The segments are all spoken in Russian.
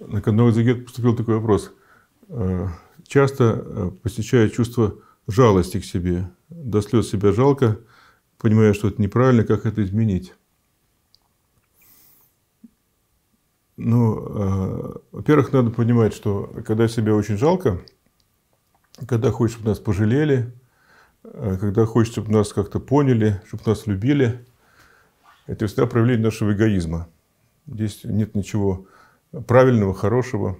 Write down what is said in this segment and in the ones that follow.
На одном из агент поступил такой вопрос. Э, часто э, посещает чувство жалости к себе. До слез себя жалко, понимая, что это неправильно, как это изменить? Ну, э, во-первых, надо понимать, что когда себя очень жалко, когда хочешь, чтобы нас пожалели, когда хочешь, чтобы нас как-то поняли, чтобы нас любили, это всегда проявление нашего эгоизма. Здесь нет ничего правильного, хорошего.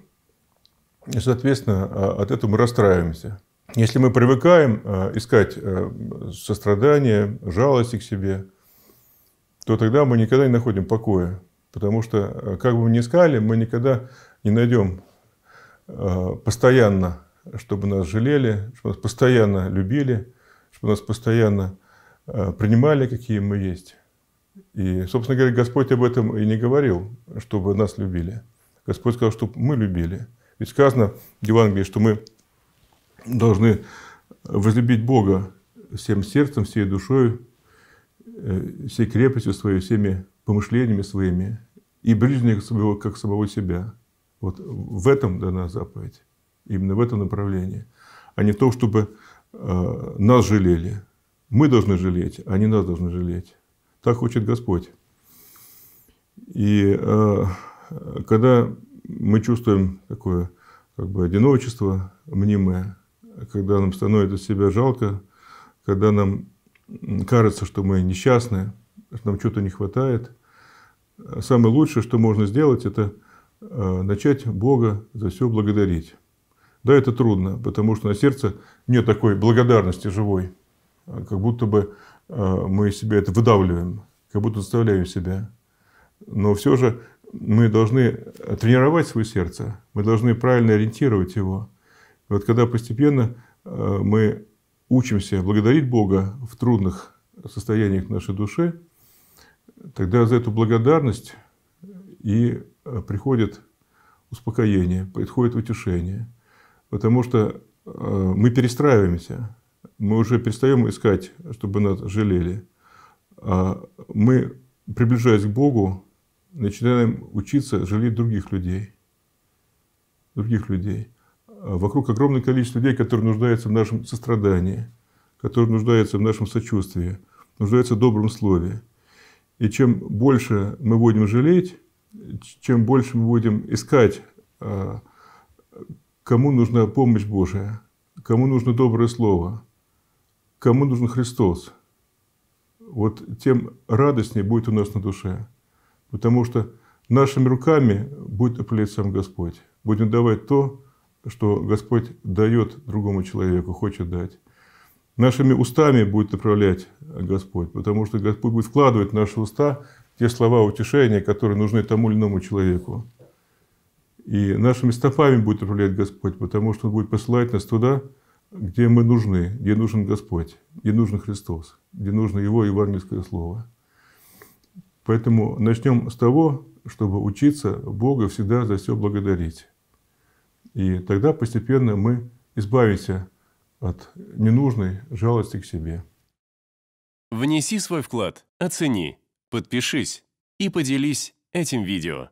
И, соответственно, а, от этого мы расстраиваемся. Если мы привыкаем а, искать э, сострадание, жалости к себе, то тогда мы никогда не находим покоя. Потому что, а, как бы мы ни искали, мы никогда не найдем постоянно, чтобы нас жалели, чтобы нас постоянно любили, чтобы нас постоянно принимали, какие мы есть. И, собственно говоря, Господь об этом и не говорил, чтобы нас любили. Господь сказал, чтобы мы любили. Ведь сказано в Евангелии, что мы должны возлюбить Бога всем сердцем, всей душой, э, всей крепостью своей, всеми помышлениями своими и ближних своего, как самого себя. Вот в этом дана заповедь, именно в этом направлении, а не в том, чтобы э, нас жалели. Мы должны жалеть, а не нас должны жалеть. Так хочет Господь. И э, когда мы чувствуем такое как бы одиночество мнимое, когда нам становится себя жалко, когда нам кажется, что мы несчастны, что нам чего-то не хватает. А самое лучшее, что можно сделать, это а, начать Бога за все благодарить. Да, это трудно, потому что на сердце нет такой благодарности живой. А, как будто бы мы себя это выдавливаем, как будто заставляем себя. Но все же мы должны тренировать свое сердце, мы должны правильно ориентировать его. И вот когда постепенно э, мы учимся благодарить Бога в трудных состояниях нашей души, тогда за эту благодарность и э, приходит успокоение, приходит утешение. Потому что э, мы перестраиваемся, мы уже перестаем искать, чтобы нас жалели. А мы, приближаясь к Богу, начинаем учиться жалеть других людей. Других людей. А вокруг огромное количество людей, которые нуждаются в нашем сострадании, которые нуждаются в нашем сочувствии, нуждаются в добром слове. И чем больше мы будем жалеть, чем больше мы будем искать, а, кому нужна помощь Божия, кому нужно доброе слово, кому нужен Христос, вот тем радостнее будет у нас на душе. Потому что нашими руками будет определять сам Господь. Будем давать то, что Господь дает другому человеку, хочет дать. Нашими устами будет направлять Господь, потому что Господь будет вкладывать в наши уста те слова утешения, которые нужны тому или иному человеку. И нашими стопами будет управлять Господь, потому что Он будет посылать нас туда, где мы нужны, где нужен Господь, где нужен Христос, где нужно Его евангельское Слово. Поэтому начнем с того, чтобы учиться Бога всегда за все благодарить. И тогда постепенно мы избавимся от ненужной жалости к себе. Внеси свой вклад, оцени, подпишись и поделись этим видео.